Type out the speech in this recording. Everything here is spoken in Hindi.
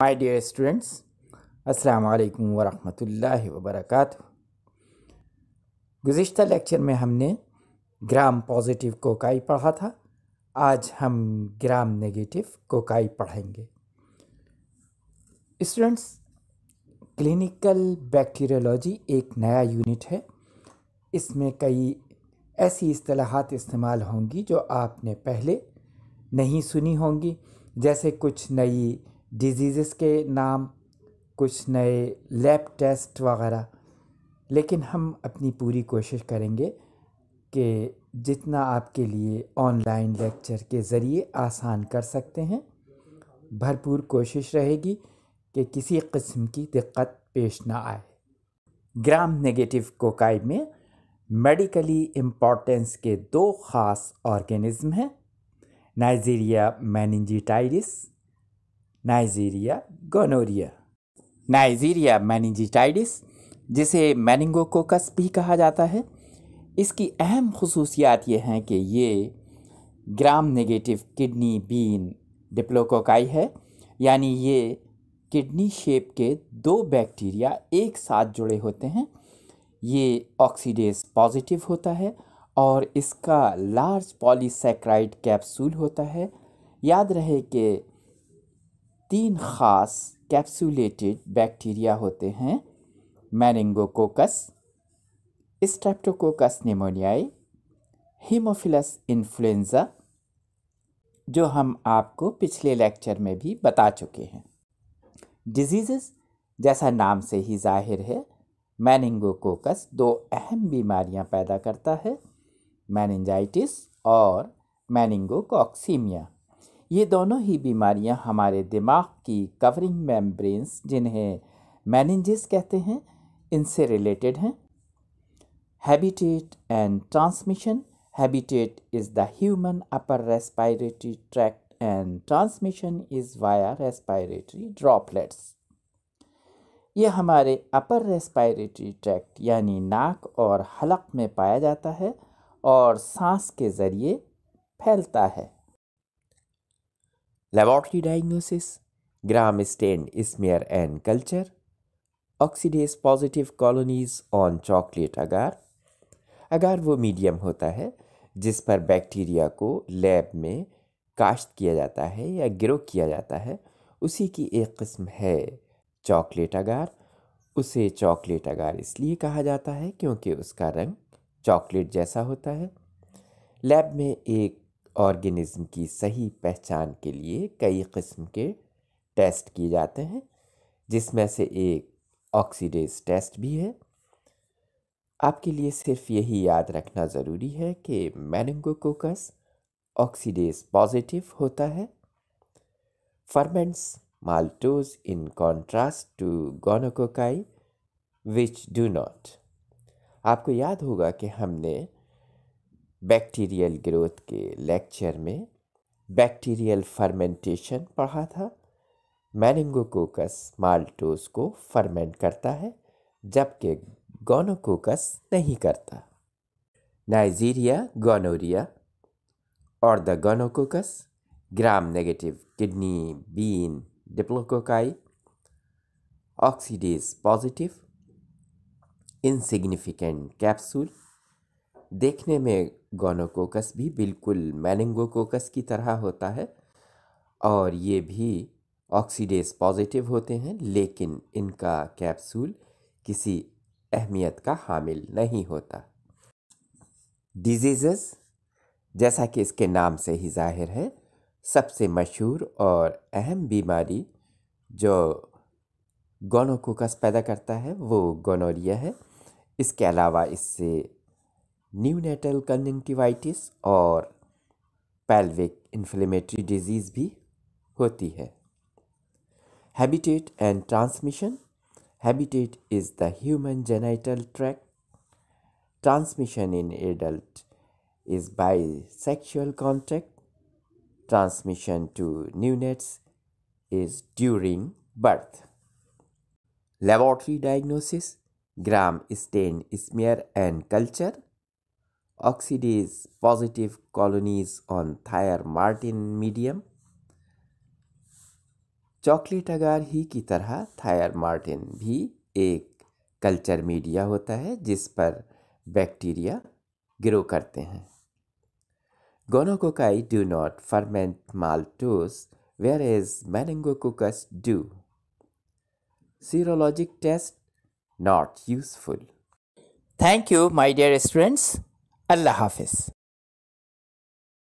माई डियर स्टूडेंट्स असलकम वालेकुम वरहमतुल्लाहि गुज्त लेक्चर में हमने ग्राम पॉजिटिव कोकाई पढ़ा था आज हम ग्राम नेगेटिव कोकाई पढ़ेंगे स्टूडेंट्स क्लिनिकल बैक्टीरियोलॉजी एक नया यूनिट है इसमें कई ऐसी असलाहत इस्तेमाल होंगी जो आपने पहले नहीं सुनी होंगी जैसे कुछ नई डिजीज़ के नाम कुछ नए लैब टेस्ट वगैरह लेकिन हम अपनी पूरी कोशिश करेंगे कि जितना आपके लिए ऑनलाइन लेक्चर के ज़रिए आसान कर सकते हैं भरपूर कोशिश रहेगी कि किसी किस्म की दिक्कत पेश ना आए ग्राम नेगेटिव कोकाई में मेडिकली इम्पोर्टेंस के दो ख़ास ऑर्गेनिज़्म हैं Neisseria meningitidis Neisseria gonorrhoeae Neisseria meningitidis जिसे मैनिंगोकोकस भी कहा जाता है इसकी अहम खसूसियात ये हैं कि ये gram negative kidney bean diplococci है यानी ये किडनी शेप के दो बैक्टीरिया एक साथ जुड़े होते हैं ये ऑक्सीडेस पॉजिटिव होता है और इसका लार्ज पॉलीसेक्राइड कैप्सूल होता है याद रहे कि तीन ख़ास कैप्सुलेटेड बैक्टीरिया होते हैं meningococcus Streptococcus pneumoniae Haemophilus influenzae जो हम आपको पिछले लेक्चर में भी बता चुके हैं डिजीज़ जैसा नाम से ही जाहिर है मैनिंगोकोकस दो अहम बीमारियां पैदा करता है मैनिंजाइटिस और मैनिंगोकॉक्सीमिया ये दोनों ही बीमारियां हमारे दिमाग की कवरिंग मेम्ब्रेन्स जिन्हें मैनिंजिस कहते हैं इनसे रिलेटेड हैं habitat and transmission habitat is the human upper respiratory tract and transmission is via respiratory droplets ये हमारे अपर रेस्पायरेटरी ट्रैक्ट यानी नाक और हलक में पाया जाता है और सांस के ज़रिए फैलता है laboratory diagnosis, gram stain smear and culture oxidase positive colonies on chocolate agar agar वो मीडियम होता है जिस पर बैक्टीरिया को लैब में काश्त किया जाता है या ग्रो किया जाता है उसी की एक किस्म है चॉकलेट अगार उसे चॉकलेट अगार इसलिए कहा जाता है क्योंकि उसका रंग चॉकलेट जैसा होता है लैब में एक ऑर्गेनिज्म की सही पहचान के लिए कई किस्म के टेस्ट किए जाते हैं जिसमें से एक ऑक्सीडेज टेस्ट भी है आपके लिए सिर्फ यही याद रखना ज़रूरी है कि मैनंगोकोकस ऑक्सीडेज पॉजिटिव होता है ferments maltose in contrast to gonococci which do not आपको याद होगा कि हमने बैक्टीरियल ग्रोथ के लेक्चर में बैक्टीरियल फर्मेंटेशन पढ़ा था मैनिंगोकोकस माल्टोस को फर्मेंट करता है जबकि गोनोकोकस नहीं करता नाइजीरिया गोनोरिया और the gonococcus gram negative kidney bean diplococci oxidase positive insignificant capsule देखने में गोनोकोकस भी बिल्कुल मैनिंगोकोकस की तरह होता है और ये भी ऑक्सीडेज पॉजिटिव होते हैं लेकिन इनका कैप्सूल किसी अहमियत का हामिल नहीं होता डिजीज़ जैसा कि इसके नाम से ही जाहिर है सबसे मशहूर और अहम बीमारी जो गोनोकोकस पैदा करता है वो गोनोरिया है इसके अलावा इससे न्यूनेटल कन्जंक्टिवाइटिस और पैल्विक इन्फ्लेमेटरी डिजीज़ भी होती है habitat and transmission habitat is the human genital tract transmission in adult is by sexual contact transmission to neonates is during birth laboratory diagnosis gram stain smear and culture oxidase positive colonies on thayer martin medium chocolate agar ही की तरह थायर मार्टिन भी एक कल्चर मीडिया होता है जिस पर बैक्टीरिया ग्रो करते हैं gonococci do not ferment maltose whereas meningococcus do serologic test not useful thank you my dear students الله حافظ